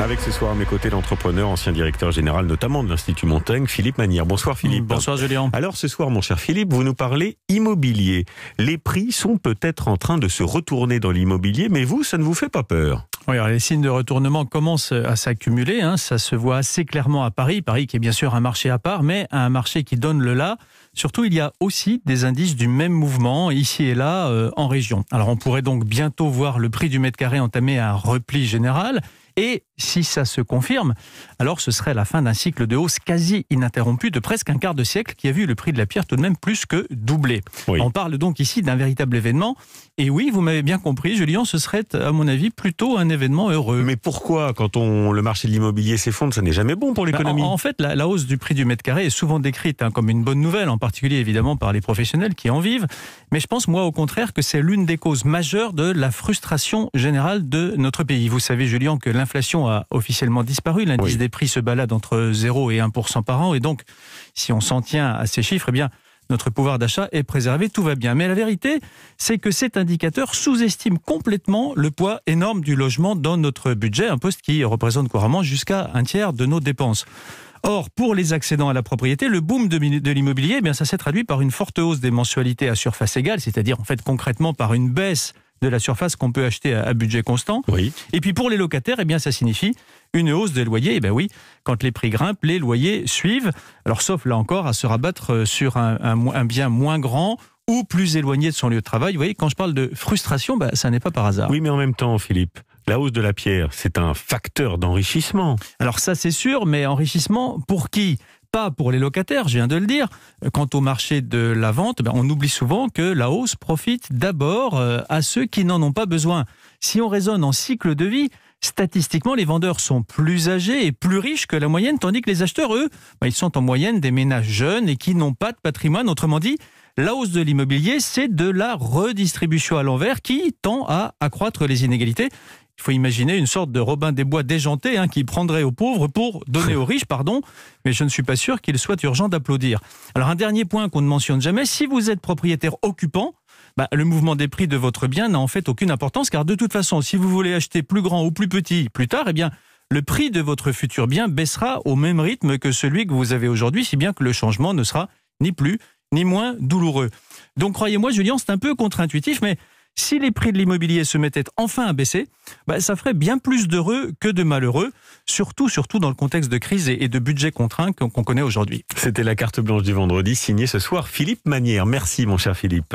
Avec ce soir à mes côtés l'entrepreneur, ancien directeur général notamment de l'Institut Montaigne, Philippe Manière. Bonsoir Philippe. Bonsoir Julien. Alors ce soir mon cher Philippe, vous nous parlez immobilier. Les prix sont peut-être en train de se retourner dans l'immobilier, mais vous, ça ne vous fait pas peur oui, les signes de retournement commencent à s'accumuler. Hein. Ça se voit assez clairement à Paris. Paris qui est bien sûr un marché à part, mais un marché qui donne le là. Surtout, il y a aussi des indices du même mouvement ici et là euh, en région. Alors on pourrait donc bientôt voir le prix du mètre carré entamer un repli général. Et si ça se confirme, alors ce serait la fin d'un cycle de hausse quasi ininterrompu de presque un quart de siècle qui a vu le prix de la pierre tout de même plus que doubler. On parle donc ici d'un véritable événement. Et oui, vous m'avez bien compris, Julien, ce serait à mon avis plutôt un événement heureux. Mais pourquoi, quand on, le marché de l'immobilier s'effondre, ça n'est jamais bon pour bah, l'économie en, fait, la, hausse du prix du mètre carré est souvent décrite hein, comme une bonne nouvelle, en particulier évidemment par les professionnels qui en vivent. Mais je pense, moi, au contraire, que c'est l'une des causes majeures de la frustration générale de notre pays. Vous savez, Julien, que l'inflation l'inflation a officiellement disparu. L'indice des prix se balade entre 0 et 1% par an. Et donc, si on s'en tient à ces chiffres, eh bien, notre pouvoir d'achat est préservé, tout va bien. Mais la vérité, c'est que cet indicateur sous-estime complètement le poids énorme du logement dans notre budget, un poste qui représente couramment jusqu'à un tiers de nos dépenses. Or, pour les accédants à la propriété, le boom de l'immobilier, eh bien, ça s'est traduit par une forte hausse des mensualités à surface égale, c'est-à-dire en fait concrètement par une baisse de la surface qu'on peut acheter à, budget constant. Oui. Et puis pour les locataires, eh bien, ça signifie une hausse des loyers. Eh bien oui, quand les prix grimpent, les loyers suivent. Alors sauf là encore à se rabattre euh, sur un, bien moins grand ou plus éloigné de son lieu de travail. Vous voyez, quand je parle de frustration, bah, ça n'est pas par hasard. Oui, mais en même temps, Philippe, la hausse de la pierre, c'est un facteur d'enrichissement. Alors ça, c'est sûr, mais enrichissement pour qui pas pour les locataires, je viens de le dire. Quant au marché de la vente, ben, on oublie souvent que la hausse profite d'abord euh, à ceux qui n'en ont pas besoin. Si on raisonne en cycle de vie, statistiquement, les vendeurs sont plus âgés et plus riches que la moyenne, tandis que les acheteurs, eux, ben, ils sont en moyenne des ménages jeunes et qui n'ont pas de patrimoine. Autrement dit, la hausse de l'immobilier, c'est de la redistribution à l'envers qui tend à accroître les inégalités. Il faut imaginer une sorte de Robin des Bois déjanté hein, qui prendrait aux pauvres pour donner aux riches, pardon, mais je ne suis pas sûr qu'il soit urgent d'applaudir. Alors un dernier point qu'on ne mentionne jamais, si vous êtes propriétaire occupant, bah, le mouvement des prix de votre bien n'a en fait aucune importance, car de toute façon, si vous voulez acheter plus grand ou plus petit plus tard, eh bien, le prix de votre futur bien baissera au même rythme que celui que vous avez aujourd'hui, si bien que le changement ne sera ni plus ni moins douloureux. Donc croyez-moi, Julien, c'est un peu contre-intuitif, mais si les prix de l'immobilier se mettaient enfin à baisser, bah, ça ferait bien plus d'heureux que de malheureux, surtout, surtout dans le contexte de crise et de budget contraint qu'on connaît aujourd'hui. C'était la carte blanche du vendredi, signée ce soir Philippe Manière. Merci mon cher Philippe.